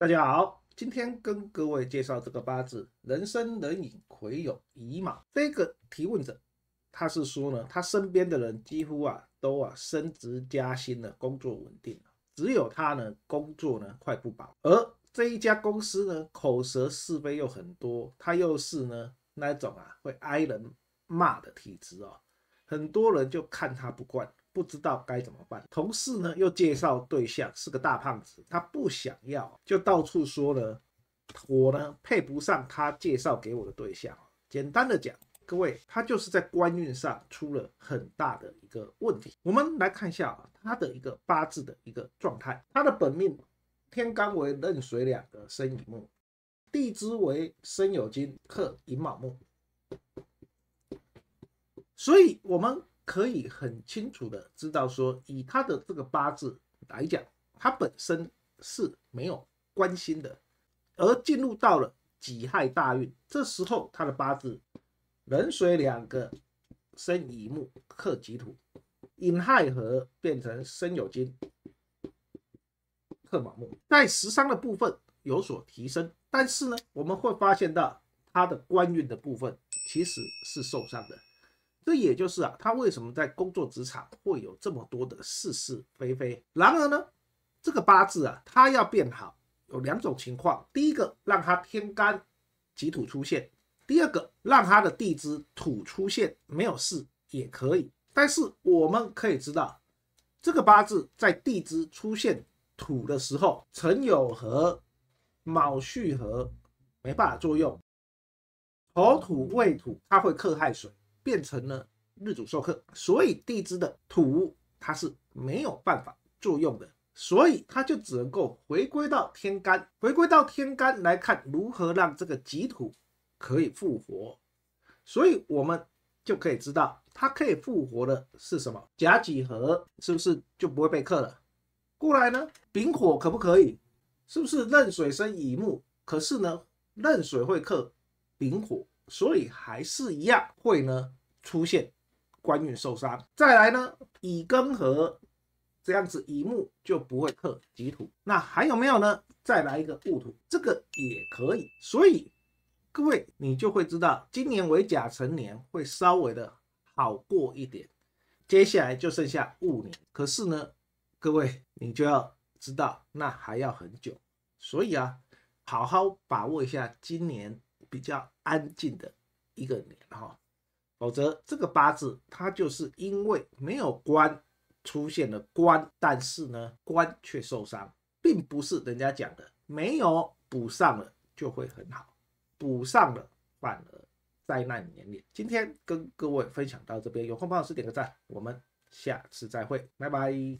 大家好，今天跟各位介绍这个八字，人生人影魁有乙卯。这个提问者，他是说呢，他身边的人几乎啊都啊升职加薪了，工作稳定了，只有他呢工作呢快不保。而这一家公司呢口舌是非又很多，他又是呢那种啊会挨人骂的体质哦，很多人就看他不惯。不知道该怎么办，同事呢又介绍对象是个大胖子，他不想要，就到处说呢，我呢配不上他介绍给我的对象。简单的讲，各位，他就是在官运上出了很大的一个问题。我们来看一下啊，他的一个八字的一个状态，他的本命天干为壬水两个生乙木，地支为申酉金克寅卯木，所以我们。可以很清楚的知道，说以他的这个八字来讲，他本身是没有关心的，而进入到了己亥大运，这时候他的八字壬水两个生乙木克己土，寅亥合变成生酉金克卯木，在食伤的部分有所提升，但是呢，我们会发现到他的官运的部分其实是受伤的。这也就是啊，他为什么在工作职场会有这么多的是是非非？然而呢，这个八字啊，他要变好，有两种情况：第一个，让他天干己土出现；第二个，让他的地支土出现，没有事也可以。但是我们可以知道，这个八字在地支出现土的时候，辰酉合、卯戌合没办法作用，丑土、未土它会克害水。变成了日主受克，所以地支的土它是没有办法作用的，所以它就只能够回归到天干，回归到天干来看如何让这个己土可以复活。所以我们就可以知道它可以复活的是什么？甲己合是不是就不会被克了？过来呢？丙火可不可以？是不是壬水生乙木？可是呢，壬水会克丙火，所以还是一样会呢？出现官运受伤，再来呢？乙庚合，这样子乙木就不会克己土。那还有没有呢？再来一个戊土，这个也可以。所以各位，你就会知道，今年为甲辰年会稍微的好过一点。接下来就剩下戊年，可是呢，各位你就要知道，那还要很久。所以啊，好好把握一下今年比较安静的一个年哈。否则，这个八字它就是因为没有官，出现了官，但是呢，官却受伤，并不是人家讲的没有补上了就会很好，补上了反而灾难连连。今天跟各位分享到这边，有空帮老师点个赞，我们下次再会，拜拜。